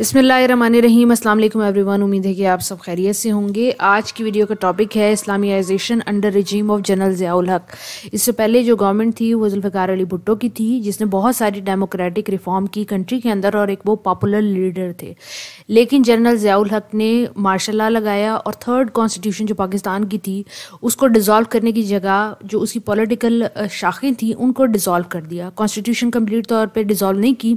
बसमीम अल्लाम एवरीवन उम्मीद है कि आप सब खैरियत से होंगे आज की वीडियो का टॉपिक है Islamization under regime of general Ziaul Haq इससे पहले जो गवर्नमेंट थी वो जुल्फ़ार अली भुट्टो की थी जिसने बहुत सारी डेमोक्रेटिक रिफॉर्म की कंट्री के अंदर और एक वो पॉपुलर लीडर थे लेकिन जनरल ज़ियाउल हक ने मार्शल ला लगाया और थर्ड कॉन्स्टिट्यूशन जो पाकिस्तान की थी उसको डिज़ोल्व करने की जगह जो उसकी पॉलिटिकल शाखें थी उनको डिज़ोल्व कर दिया कॉन्स्टिट्यूशन कम्प्लीट तौर पर डिज़ोल्व नहीं की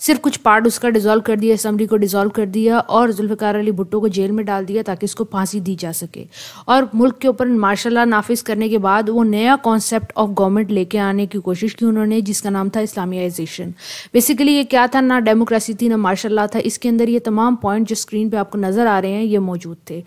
सिर्फ कुछ पार्ट उसका डिसॉल्व कर दिया असम्बली को डिसॉल्व कर दिया और जुल्फ़ार अली भुट्टो को जेल में डाल दिया ताकि इसको फांसी दी जा सके और मुल्क के ऊपर ला नाफिज करने के बाद वो नया कॉन्सेप्ट ऑफ गवर्नमेंट लेके आने की कोशिश की उन्होंने जिसका नाम था इस्लामियाइजेशन बेसिकली ये क्या था ना डेमोक्रेसी थी ना ला था इसके अंदर ये तमाम पॉइंट जो स्क्रीन पर आपको नज़र आ रहे हैं ये मौजूद थे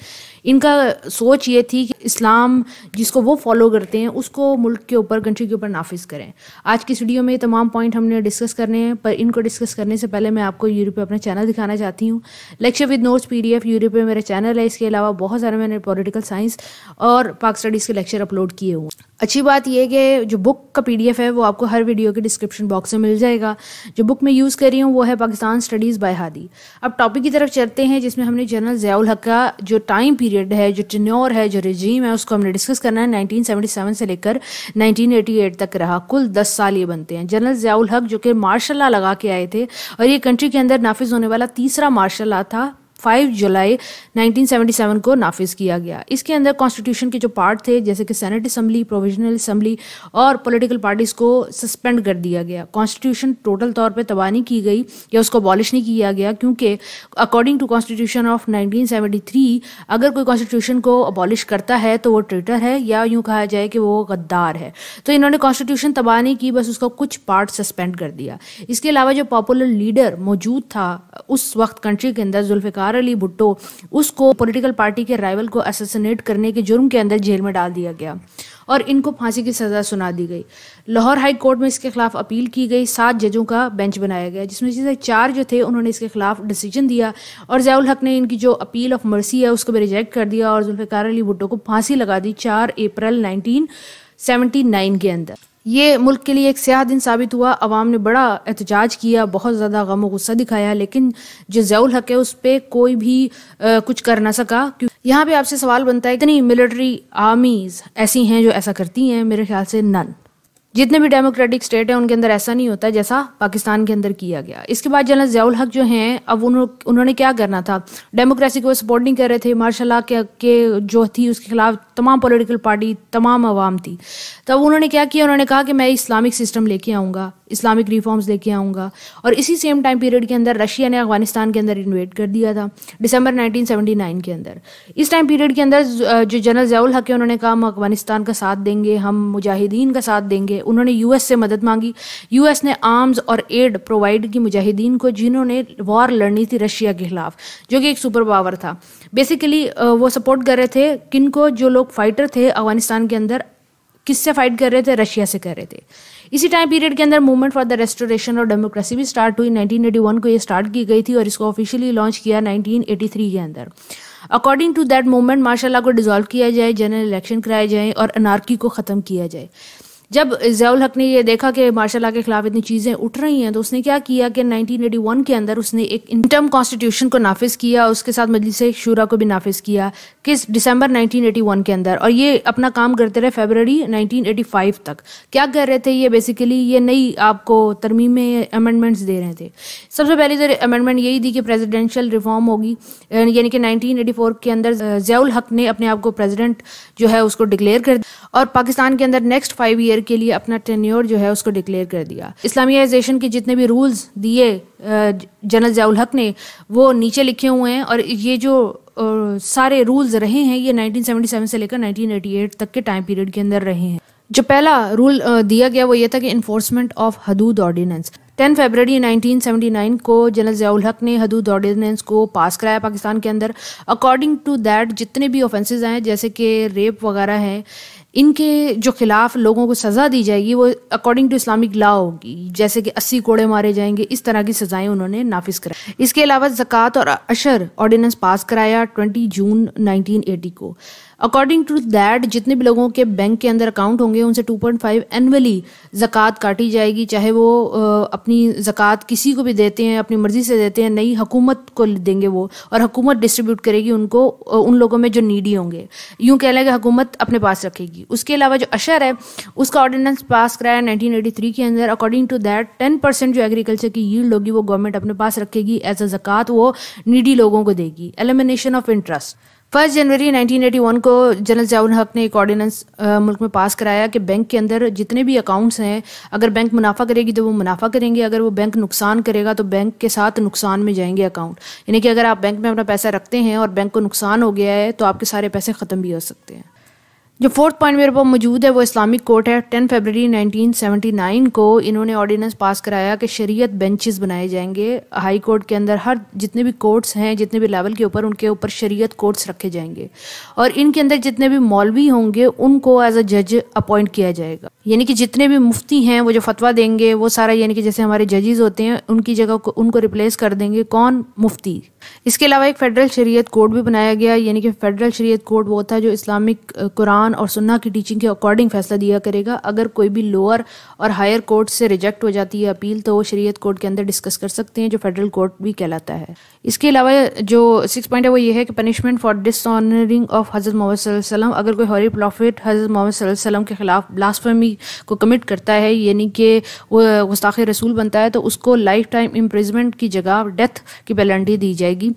इनका सोच ये थी कि इस्लाम जिसको वो फॉलो करते हैं उसको मुल्क के ऊपर कंट्री के ऊपर नाफिज करें आज की इस वीडियो में ये तमाम पॉइंट हमने डिस्कस करने हैं पर इनको डिस्कस करने से पहले मैं आपको यूट्यूब पे अपना चैनल दिखाना चाहती हूँ lecture with notes P D F YouTube मेरा चैनल है इसके अलावा बहुत सारे मैंने पॉलिटिकल साइंस और पाक स्टडीज़ के लेक्चर अपलोड किए हुए अच्छी बात यह कि जो बुक का पीडीएफ है वो आपको हर वीडियो के डिस्क्रिप्शन बॉक्स में मिल जाएगा जो बुक मैं यूज़ कर रही हूँ वो है पाकिस्तान स्टडीज़ बाय हादी अब टॉपिक की तरफ चलते हैं जिसमें हमने जनरल ज़ियाउल हक का जो टाइम पीरियड है जो टिन्योर है जो रिजीम है उसको हमने डिस्कस करना है नाइनटीन से लेकर नाइनटीन तक रहा कुल दस साल ये बनते हैं जनरल ज़ियाउल हक जो कि मार्शल लगा के आए थे और ये कंट्री के अंदर नाफिज होने वाला तीसरा मार्शल लॉ था फाइव जुलाई 1977 को नाफिज किया गया इसके अंदर कॉन्स्टिट्यूशन के जो पार्ट थे जैसे कि सेनेट असम्बली प्रोविजनल असम्बली और पॉलिटिकल पार्टीज को सस्पेंड कर दिया गया कॉन्स्टिट्यूशन टोटल तौर पर तबाह नहीं की गई या उसको अबॉलिश नहीं किया गया क्योंकि अकॉर्डिंग टू कॉन्स्टिट्यूशन ऑफ 1973 अगर कोई कॉन्स्टिट्यूशन को अबॉलिश करता है तो वो ट्रेटर है या यूँ कहा जाए कि वो गद्दार है तो इन्होंने कॉन्स्टिट्यूशन तबाह नहीं की बस उसका कुछ पार्ट सस्पेंड कर दिया इसके अलावा जो पॉपुलर लीडर मौजूद था उस वक्त कंट्री के अंदर जुल्फ़ार मुख्तार अली भुट्टो उसको पॉलिटिकल पार्टी के राइवल को असेसिनेट करने के जुर्म के अंदर जेल में डाल दिया गया और इनको फांसी की सज़ा सुना दी गई लाहौर हाई कोर्ट में इसके खिलाफ अपील की गई सात जजों का बेंच बनाया गया जिसमें से चार जो थे उन्होंने इसके खिलाफ डिसीजन दिया और जयाल हक ने इनकी जो अपील ऑफ मर्सी है उसको भी रिजेक्ट कर दिया और जुल्फ़ार अली भुट्टो को फांसी लगा दी चार अप्रैल नाइनटीन के अंदर ये मुल्क के लिए एक स्याह दिन साबित हुआ अवाम ने बड़ा एहतजाज किया बहुत ज़्यादा गम गुस्सा दिखाया लेकिन जो जैल हक है उस पर कोई भी आ, कुछ कर ना सका क्यों यहाँ पे आपसे सवाल बनता है इतनी मिलिट्री आर्मीज़ ऐसी हैं जो ऐसा करती हैं मेरे ख्याल से नन जितने भी डेमोक्रेटिक स्टेट हैं उनके अंदर ऐसा नहीं होता जैसा पाकिस्तान के अंदर किया गया इसके बाद जनरल जयाउल हक जो हैं अब उन्हों, उन्होंने क्या करना था डेमोक्रेसी को सपोर्ट नहीं कर रहे थे मार्शल के, के जो थी उसके खिलाफ तमाम पॉलिटिकल पार्टी तमाम आवाम थी तब उन्होंने क्या किया उन्होंने कहा कि मैं इस्लामिक सिस्टम लेके आऊँगा इस्लामिक रिफॉर्म्स लेके आऊँगा और इसी सेम टाइम पीरियड के अंदर रशिया ने अफगानिस्तान के अंदर इन्वेट कर दिया था दिसंबर 1979 के अंदर इस टाइम पीरियड के अंदर जो जनरल जयाउल हक है उन्होंने कहा हम अफगानिस्तान का साथ देंगे हम मुजाहिदीन का साथ देंगे उन्होंने यू से मदद मांगी यू ने आर्म्स और एड प्रोवाइड की मुजाहिदीन को जिन्होंने वॉर लड़नी थी रशिया के खिलाफ जो कि एक सुपर पावर था बेसिकली वो सपोर्ट कर रहे थे किन को जो लोग फाइटर थे अफगानिस्तान के अंदर किससे फाइट कर रहे थे रशिया से कर रहे थे इसी टाइम पीरियड के अंदर मूवमेंट फॉर द रेस्टोरेशन और डेमोक्रेसी भी स्टार्ट हुई 1981 को ये स्टार्ट की गई थी और इसको ऑफिशियली लॉन्च किया 1983 के अंदर अकॉर्डिंग टू दैट मूवमेंट माशाला को डिजॉल्व किया जाए जनरल इलेक्शन कराए जाए और अनारकी को ख़त्म किया जाए जब जयाल हक ने यह देखा कि मार्शल लॉ के खिलाफ इतनी चीज़ें उठ रही हैं तो उसने क्या किया कि 1981 के अंदर उसने एक इंटर्म कॉन्स्टिट्यूशन को नाफिज किया उसके साथ मजलिस शुरा को भी नाफिज किया किस दिसंबर 1981 के अंदर और ये अपना काम करते रहे फेबररी 1985 तक क्या कर रहे थे ये बेसिकली ये नई आपको तरमीमें अमेंडमेंट्स दे रहे थे सबसे पहले तो अमेंडमेंट यही थी कि प्रेजिडेंशल रिफॉर्म होगी अं, यानी कि फोर के अंदर जयाल हक ने अपने आप को प्रेजिडेंट जो है उसको डिक्लेयर कर और पाकिस्तान के अंदर नेक्स्ट फाइव ईयर ईयर के लिए अपना टेन्योर जो है उसको डिक्लेयर कर दिया इस्लामियाइजेशन के जितने भी रूल्स दिए जनरल जयाल हक ने वो नीचे लिखे हुए हैं और ये जो सारे रूल्स रहे हैं ये 1977 से लेकर 1988 तक के टाइम पीरियड के अंदर रहे हैं जो पहला रूल दिया गया वो ये था कि इन्फोर्समेंट ऑफ हदूद ऑर्डिनेंस 10 फरवरी 1979 को जनरल जयाल हक ने हदूद ऑर्डिनेंस को पास कराया पाकिस्तान के अंदर अकॉर्डिंग टू दैट जितने भी ऑफेंसेस आए जैसे कि रेप वगैरह हैं इनके जो खिलाफ लोगों को सज़ा दी जाएगी वो अकॉर्डिंग टू इस्लामिक लॉ होगी जैसे कि अस्सी कोड़े मारे जाएंगे इस तरह की सज़ाएं उन्होंने नाफिज कराई इसके अलावा ज़क़ात और अशर ऑर्डिनेंस पास कराया ट्वेंटी जून नाइनटीन एटी को अकॉर्डिंग टू दैट जितने भी लोगों के बैंक के अंदर अकाउंट होंगे उनसे 2.5 पॉइंट फाइव एनअली ज़क़़त काटी जाएगी चाहे वो अपनी जक़ात किसी को भी देते हैं अपनी मर्ज़ी से देते हैं नई हुकूमत को देंगे वो और हुकूमत डिस्ट्रीब्यूट करेगी उनको उन लोगों में जो नीडी होंगे यूँ कह लेंगे हुकूमत अपने पास रखेगी उसके अलावा जो अशर है उसका ऑर्डिनेंस पास कराया नाइनटीन एटी थ्री के अंदर according to that ten percent जो एग्रीकल्चर की यील्ड होगी वो गवर्नमेंट अपने पास रखेगी एज अ जक़ात वो नीडी लोगों को देगी elimination of interest first January 1981 को जनरल जावन हक ने एक ऑर्डिनेंस मुल्क में पास कराया कि बैंक के अंदर जितने भी अकाउंट्स हैं अगर बैंक मुनाफा करेगी तो वो मुनाफा करेंगे अगर वो बैंक नुकसान करेगा तो बैंक के साथ नुकसान में जाएंगे अकाउंट यानी कि अगर आप बैंक में अपना पैसा रखते हैं और बैंक को नुकसान हो गया है तो आपके सारे पैसे ख़त्म भी हो सकते हैं जो फोर्थ पॉइंट मेरे पास मौजूद है वो इस्लामिक कोर्ट है नाइनटीन फरवरी 1979 को इन्होंने ऑर्डिनेंस पास कराया कि शरीयत बेंचेस बनाए जाएंगे हाई कोर्ट के अंदर हर जितने भी कोर्ट्स हैं जितने भी लेवल के ऊपर उनके ऊपर शरीयत कोर्ट्स रखे जाएंगे और इनके अंदर जितने भी मौलवी होंगे उनको एज अ जज अपॉइंट किया जाएगा यानी कि जितने भी मुफ्ती हैं वो जो फतवा देंगे वो सारा यानी कि जैसे हमारे जजेज होते हैं उनकी जगह को उनको रिप्लेस कर देंगे कौन मुफ्ती इसके अलावा एक फ़ेडरल शरीयत कोड भी बनाया गया यानी कि फ़ेडरल शरीयत कोड वो था जो इस्लामिक कुरान और सुन्ना की टीचिंग के अकॉर्डिंग फैसला दिया करेगा अगर कोई भी लोअर और हायर कोर्ट से रिजेक्ट हो जाती है अपील तो वो शरीयत कोड के अंदर डिस्कस कर सकते हैं जो फेडरल कोर्ट भी कहलाता है इसके अलावा जो सिक्स पॉइंट है वो ये है कि पनिशमेंट फॉर डिसऑनरिंग ऑफ हज़रत मोहम्मद अगर कोई हरी प्रॉफिट हज़रत मोहम्मद के ख़िलाफ़ ब्लास्फेमी को कमिट करता है यानी कि वो गुस्ताख रसूल बनता है तो उसको लाइफ टाइम इम्प्रिजमेंट की जगह डेथ की पेनल्टी दी जाएगी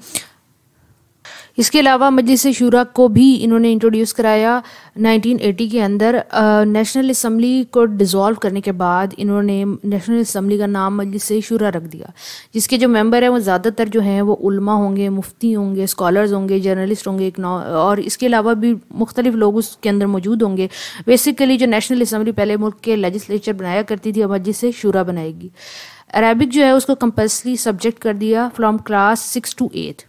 इसके अलावा मजलिस शुरा को भी इन्होंने इंट्रोड्यूस कराया 1980 के अंदर नेशनल असम्बली को डिज़ोल्व करने के बाद इन्होंने नेशनल असम्बली का नाम मजलिस शुरा रख दिया जिसके जो मेंबर हैं वो ज़्यादातर जो हैं वो उल्मा होंगे मुफ्ती होंगे स्कॉलर्स होंगे जर्नलिस्ट होंगे और इसके अलावा भी मुख्तलिफ लोग उसके अंदर मौजूद होंगे बेसिकली जो नेशनल असम्बली पहले मुल्क के लेजिस्लेचर बनाया करती थी अब मजलिस शुरा बनाएगी अरबिक जो है उसको कंपल्सरी सब्जेक्ट कर दिया from class six to eight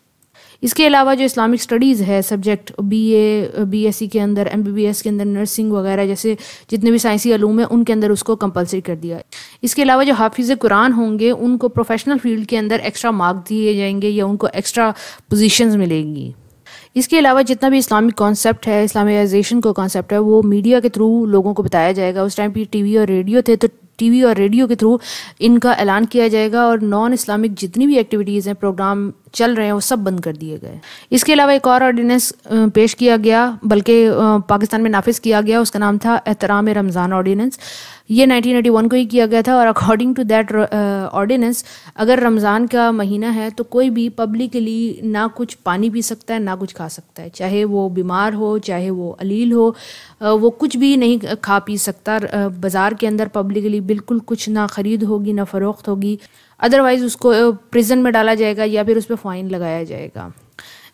इसके अलावा जो इस्लामिक स्टडीज़ है subject B A B S C के अंदर एम बी बी एस के अंदर नर्सिंग वगैरह जैसे जितने भी साइंसी अलूम हैं उनके अंदर उसको कंपलसरी कर दिया इसके अलावा जो हाफिज़ कुरान होंगे उनको प्रोफेशनल फील्ड के अंदर एक्स्ट्रा मार्क दिए जाएंगे या उनको एक्स्ट्रा पोजिशन मिलेंगी इसके अलावा जितना भी इस्लामिक कॉन्सेप्ट है इस्लामाइजेशन का कॉन्सेप्ट है वो मीडिया के थ्रू लोगों को बताया जाएगा उस टाइम पर टीवी और रेडियो थे तो टीवी और रेडियो के थ्रू इनका ऐलान किया जाएगा और नॉन इस्लामिक जितनी भी एक्टिविटीज़ हैं प्रोग्राम चल रहे हैं वो सब बंद कर दिए गए इसके अलावा एक और ऑर्डिनेंस पेश किया गया बल्कि पाकिस्तान में नाफिज किया गया उसका नाम था एहतराम रमज़ान ऑर्डिनेंस ये 1981 को ही किया गया था और अकॉर्डिंग टू दैट ऑर्डिनेंस अगर रमज़ान का महीना है तो कोई भी पब्लिकली ना कुछ पानी पी सकता है ना कुछ खा सकता है चाहे वो बीमार हो चाहे वो अलील हो uh, वो कुछ भी नहीं खा पी सकता uh, बाज़ार के अंदर पब्लिकली बिल्कुल कुछ ना ख़रीद होगी ना फ़रोख्त होगी अदरवाइज़ उसको प्रिजन uh, में डाला जाएगा या फिर उस पर फ़ाइन लगाया जाएगा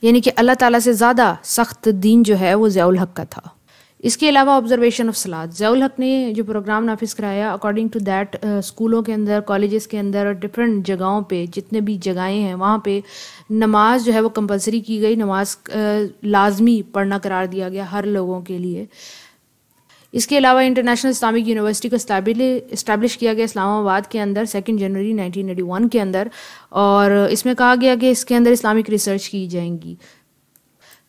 यानी कि अल्लाह ताला से ज़्यादा सख्त दीन जो है वो ज़ियाल हक का था इसके अलावा ऑब्जर्वेशन ऑफ सलाद जैल हक ने जो प्रोग्राम नाफिज कराया अकॉर्डिंग टू दैट स्कूलों के अंदर कॉलेजेस के अंदर डिफरेंट जगहों पे जितने भी जगहें हैं वहाँ पे नमाज जो है वो कंपलसरी की गई नमाज uh, लाजमी पढ़ना करार दिया गया हर लोगों के लिए इसके अलावा इंटरनेशनल इस्लामिक यूनिवर्सिटी को इस्टेब्लिश किया गया इस्लामाबाद के अंदर सेकेंड जनवरी 1991 के अंदर और इसमें कहा गया कि इसके अंदर इस्लामिक रिसर्च की जाएंगी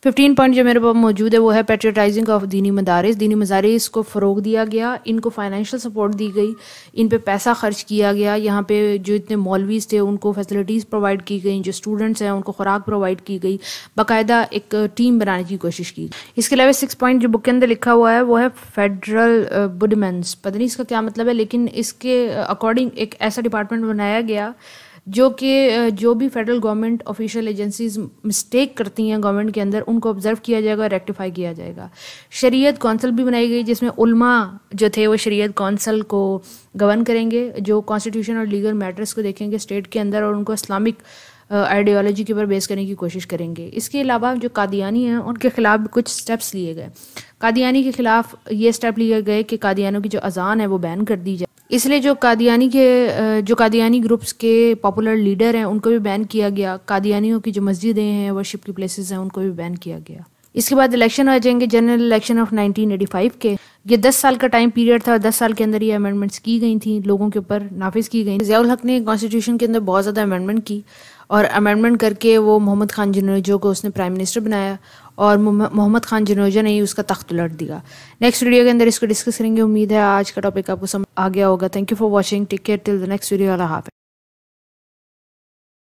फिफ्टीन पॉइंट जो मेरे पास मौजूद है वो है पेट्रियाटाइजिंग ऑफ दीनी मदारस दीनी मदारस को फ़रोग दिया गया इनको फाइनेंशियल सपोर्ट दी गई इन पे पैसा खर्च किया गया यहाँ पे जो इतने मौलवीज़ थे उनको फैसिलिटीज़ प्रोवाइड की गई जो स्टूडेंट्स हैं उनको खुराक प्रोवाइड की गई बाकायदा एक टीम बनाने की कोशिश की इसके अलावा सिक्स पॉइंट जो बुक के अंदर लिखा हुआ है वो है फेडरल बुडमेंस uh, पता नहीं इसका क्या मतलब है लेकिन इसके अकॉर्डिंग uh, एक ऐसा डिपार्टमेंट बनाया गया जो कि जो भी federal government official agencies mistake करती हैं गवर्नमेंट के अंदर उनको ऑब्जर्व किया जाएगा और रेक्टिफाई किया जाएगा शरीयत कौंसिल भी बनाई गई जिसमें उलमा जो थे वो शरीयत कौंसिल को गवर्न करेंगे जो कॉन्स्टिट्यूशन और लीगल मैटर्स को देखेंगे स्टेट के अंदर और उनको इस्लामिक आइडियोलॉजी के ऊपर बेस करने की कोशिश करेंगे इसके अलावा जो कादियानी हैं उनके ख़िलाफ़ कुछ स्टेप्स लिए गए कादियानी के ख़िलाफ़ ये स्टेप लिए गए कि कादियानों की जो अजान है वो बैन कर दी जाए इसलिए जो कादियानी के जो कादियानी ग्रुप्स के पॉपुलर लीडर हैं उनको भी बैन किया गया कादियानियों की जो मस्जिदें हैं वर्शिप की प्लेसेस हैं उनको भी बैन किया गया इसके बाद इलेक्शन हो जाएंगे जनरल इलेक्शन ऑफ 1985 के ये 10 साल का टाइम पीरियड था और 10 साल के अंदर ये अमेंडमेंट्स की गई थी लोगों के ऊपर नाफिज की गई जियाउल हक ने कॉन्स्टिट्यूशन के अंदर बहुत ज़्यादा अमेंडमेंट की और अमेंडमेंट करके वो मोहम्मद खान जनोजो को उसने प्राइम मिनिस्टर बनाया और मोहम्मद खान जनोजा ने ही उसका तख्त उलट दिया नेक्स्ट वीडियो के अंदर इसको डिस्कस करेंगे उम्मीद है आज का टॉपिक आपको समझ आ गया होगा thank you for watching take care till the next video अला हाफ